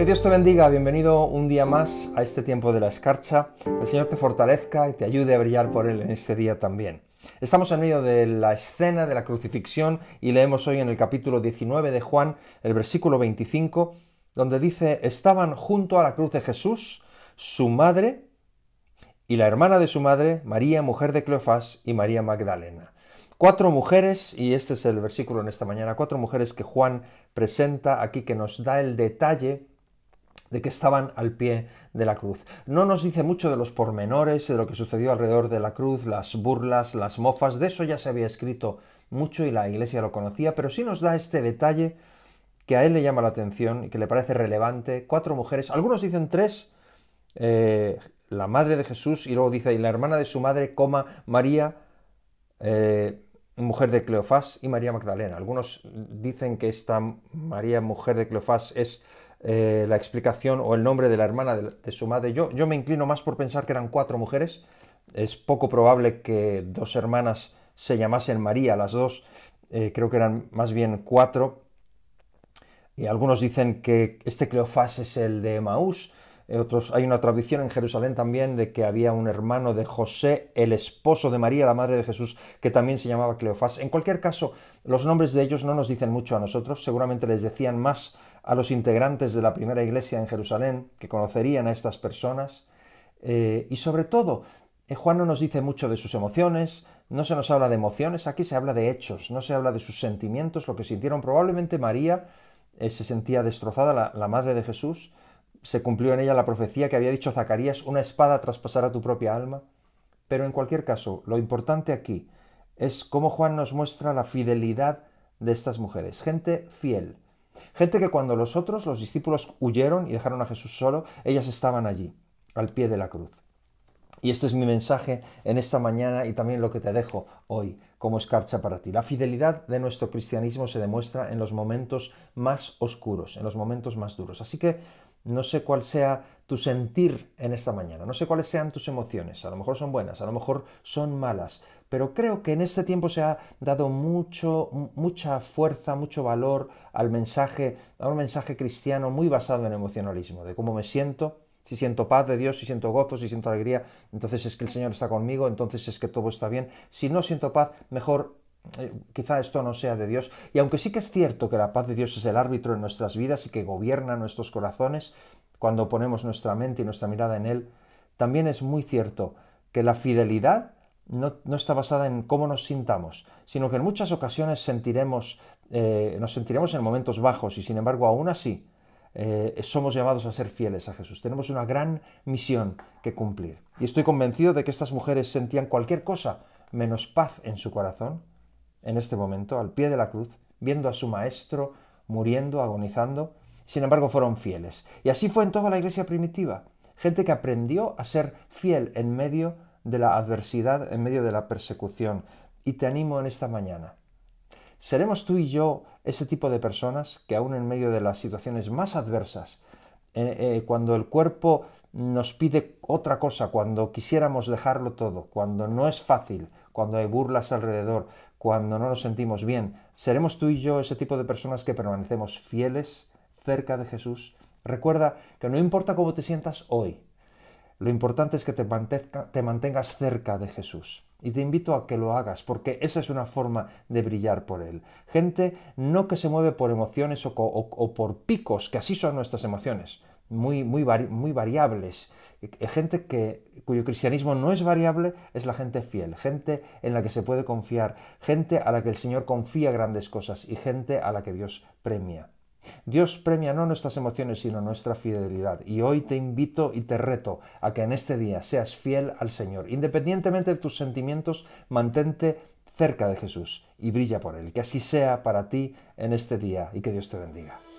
Que Dios te bendiga, bienvenido un día más a este tiempo de la escarcha. El Señor te fortalezca y te ayude a brillar por Él en este día también. Estamos en medio de la escena de la crucifixión y leemos hoy en el capítulo 19 de Juan el versículo 25, donde dice, estaban junto a la cruz de Jesús su madre y la hermana de su madre, María, mujer de Cleofás, y María Magdalena cuatro mujeres, y este es el versículo en esta mañana, cuatro mujeres que Juan presenta aquí, que nos da el detalle de que estaban al pie de la cruz. No nos dice mucho de los pormenores, de lo que sucedió alrededor de la cruz, las burlas, las mofas, de eso ya se había escrito mucho y la iglesia lo conocía, pero sí nos da este detalle que a él le llama la atención y que le parece relevante. Cuatro mujeres, algunos dicen tres, eh, la madre de Jesús y luego dice, y la hermana de su madre, coma, María, eh, mujer de Cleofás y María Magdalena. Algunos dicen que esta María, mujer de Cleofás, es eh, la explicación o el nombre de la hermana de, su madre. Yo, me inclino más por pensar que eran cuatro mujeres. Es poco probable que dos hermanas se llamasen María, las dos. Eh, creo que eran más bien cuatro. Y algunos dicen que este Cleofás es el de Maús eh, hay una tradición en Jerusalén también de que había un hermano de José, el esposo de María, la madre de Jesús, que también se llamaba Cleofás. En cualquier caso, los nombres de ellos no nos dicen mucho a nosotros, seguramente les decían más a los integrantes de la primera iglesia en Jerusalén, que conocerían a estas personas. Eh, y sobre todo, eh, Juan no nos dice mucho de sus emociones, no se nos habla de emociones, aquí se habla de hechos, no se habla de sus sentimientos, lo que sintieron probablemente María se sentía destrozada, la madre de Jesús, se cumplió en ella la profecía que había dicho Zacarías, una espada traspasará tu propia alma. Pero en cualquier caso, lo importante aquí es cómo Juan nos muestra la fidelidad de estas mujeres, gente fiel, gente que cuando los otros, los discípulos, huyeron y dejaron a Jesús solo, ellas estaban allí, al pie de la cruz. Y este es mi mensaje en esta mañana y también lo que te dejo hoy como escarcha para ti. La fidelidad de nuestro cristianismo se demuestra en los momentos más oscuros, en los momentos más duros. Así que no sé cuál sea tu sentir en esta mañana, no sé cuáles sean tus emociones, a lo mejor son buenas, a lo mejor son malas, pero creo que en este tiempo se ha dado mucho, mucha fuerza, mucho valor al mensaje, a un mensaje cristiano muy basado en emocionalismo, de cómo me siento, si siento paz de Dios, si siento gozo, si siento alegría, entonces es que el Señor está conmigo, entonces es que todo está bien. Si no siento paz, mejor eh, quizá esto no sea de Dios. Y aunque sí que es cierto que la paz de Dios es el árbitro en nuestras vidas y que gobierna nuestros corazones, cuando ponemos nuestra mente y nuestra mirada en Él, también es muy cierto que la fidelidad no, está basada en cómo nos sintamos, sino que en muchas ocasiones sentiremos, eh, nos sentiremos en momentos bajos y sin embargo aún así eh, somos llamados a ser fieles a Jesús. Tenemos una gran misión que cumplir. Y estoy convencido de que estas mujeres sentían cualquier cosa menos paz en su corazón en este momento, al pie de la cruz, viendo a su maestro muriendo, agonizando. Sin embargo, fueron fieles. Y así fue en toda la iglesia primitiva. Gente que aprendió a ser fiel en medio de la adversidad, en medio de la persecución. Y te animo en esta mañana ¿Seremos tú y yo ese tipo de personas que aún en medio de las situaciones más adversas, eh, eh, cuando el cuerpo nos pide otra cosa, cuando quisiéramos dejarlo todo, cuando no es fácil, cuando hay burlas alrededor, cuando no nos sentimos bien, ¿seremos tú y yo ese tipo de personas que permanecemos fieles cerca de Jesús? Recuerda que no importa cómo te sientas hoy, lo importante es que te, mantengas cerca de Jesús. Y te invito a que lo hagas, porque esa es una forma de brillar por él. Gente no que se mueve por emociones o, por picos, que así son nuestras emociones, muy, muy, muy variables. Eh, gente que, cuyo cristianismo no es variable es la gente fiel, gente en la que se puede confiar, gente a la que el Señor confía grandes cosas y gente a la que Dios premia. Dios premia no nuestras emociones, sino nuestra fidelidad. Y hoy te invito y te reto a que en este día seas fiel al Señor. Independientemente de tus sentimientos, mantente cerca de Jesús y brilla por Él. Que así sea para ti en este día y que Dios te bendiga.